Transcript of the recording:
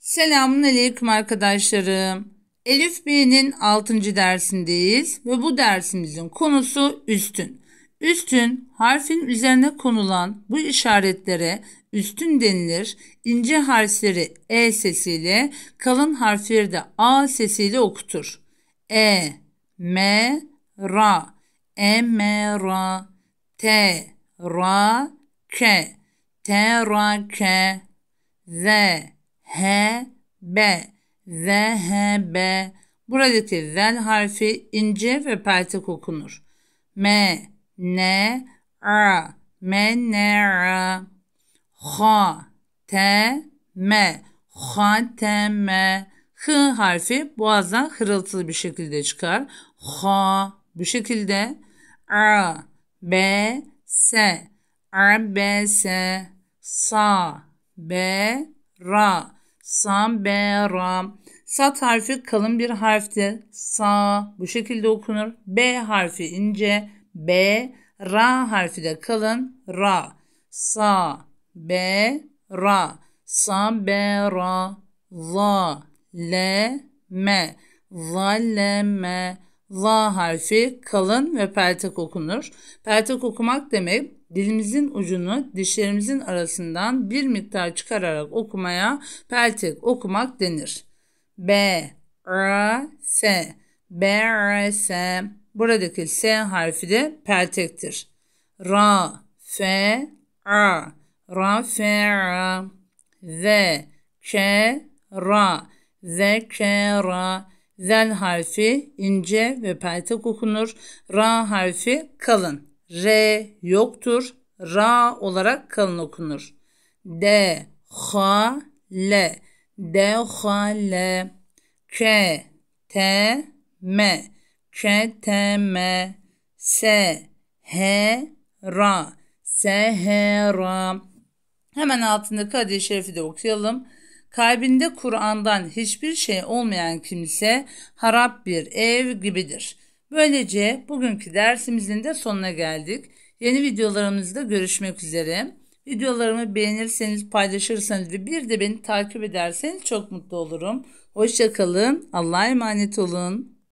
Selamun Aleyküm arkadaşlarım. Elif B'nin 6. dersindeyiz ve bu dersimizin konusu üstün. Üstün harfin üzerine konulan bu işaretlere üstün denilir. İnce harfleri E sesiyle kalın harfleri de A sesiyle okutur. E, M, Ra, E, M, Ra, T, Ra, K, T, Ra, K, Z, H-B. Z-H-B. Buradaki zel harfi ince ve peltek okunur. M, N, R. M, N, R. H, T, M. H, T, M. H harfi boğazdan hırıltılı bir şekilde çıkar. H bu şekilde. R, B, S. R, B, S. Sa, B, Ra. Sam, be, ram. Sat harfi kalın bir harfti. Sa bu şekilde okunur. B harfi ince. B. Ra harfi de kalın. Ra. Sa. B. Ra. Sa. B. Ra. La. Le. Me. La. Le. Me. La harfi kalın ve peltek okunur. Peltek okumak demek dilimizin ucunu dişlerimizin arasından bir miktar çıkararak okumaya peltek okumak denir. B, R, S, B, R, S. Buradaki S harfi de peltektir. Ra, F, A, Ra, F, A. Z, K Ra, Z, K Ra. Zel harfi ince ve peltek okunur. Ra harfi kalın. R yoktur. Ra olarak kalın okunur. D, ha, l. D, ha, l. K, t, m. K, t, m. S, h, ra. S, h, ra. Hemen altındaki hadis şerifi de okuyalım. Kalbinde Kur'an'dan hiçbir şey olmayan kimse harap bir ev gibidir.'' Böylece bugünkü dersimizin de sonuna geldik. Yeni videolarımızda görüşmek üzere. Videolarımı beğenirseniz, paylaşırsanız ve bir de beni takip ederseniz çok mutlu olurum. Hoşçakalın, Allah'a emanet olun.